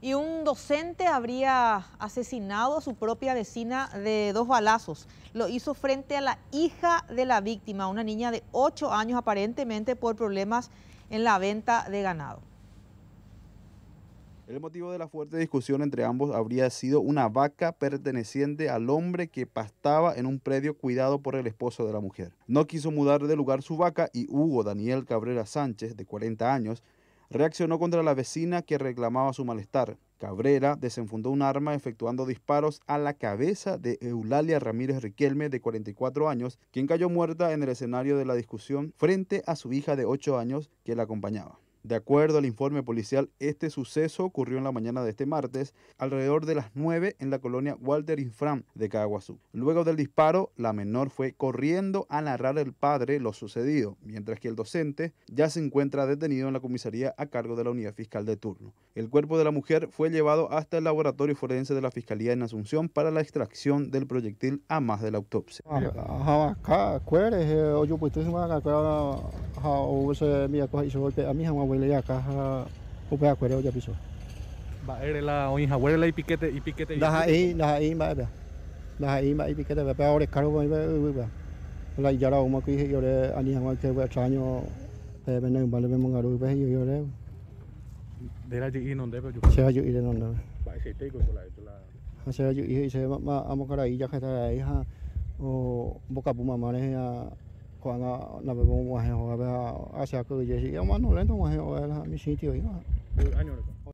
y un docente habría asesinado a su propia vecina de dos balazos. Lo hizo frente a la hija de la víctima, una niña de 8 años aparentemente por problemas en la venta de ganado. El motivo de la fuerte discusión entre ambos habría sido una vaca perteneciente al hombre que pastaba en un predio cuidado por el esposo de la mujer. No quiso mudar de lugar su vaca y Hugo Daniel Cabrera Sánchez, de 40 años, reaccionó contra la vecina que reclamaba su malestar. Cabrera desenfundó un arma efectuando disparos a la cabeza de Eulalia Ramírez Riquelme, de 44 años, quien cayó muerta en el escenario de la discusión frente a su hija de 8 años que la acompañaba. De acuerdo al informe policial, este suceso ocurrió en la mañana de este martes, alrededor de las 9 en la colonia Walter Infram de Caguazú. Luego del disparo, la menor fue corriendo a narrar al padre lo sucedido, mientras que el docente ya se encuentra detenido en la comisaría a cargo de la unidad fiscal de turno. El cuerpo de la mujer fue llevado hasta el laboratorio forense de la Fiscalía en Asunción para la extracción del proyectil a más de la autopsia. ha o se mi ako ha iso te ami ha ma wele ya ka ha o pe akwere o ya piso ba ere la o inha wele i piquete i piquete da ha, ha i da ha i ma ba da ha i ma i piquete ba pe ore karo ba ba la jara o ma ku i ore ani ha ma ke ba chaño pe ba na ba le mo ngaro ba i ore de la ji inon de ba se ha ju i de non ba ba e se te ko la e la ha se ha ju i se ma ma amo kara i ya ka ta ha o boka puma ma re ha 可能那边我们没很好，那边阿西阿哥的姐姐，要么能认到我们好，哎，那没生意了，要么。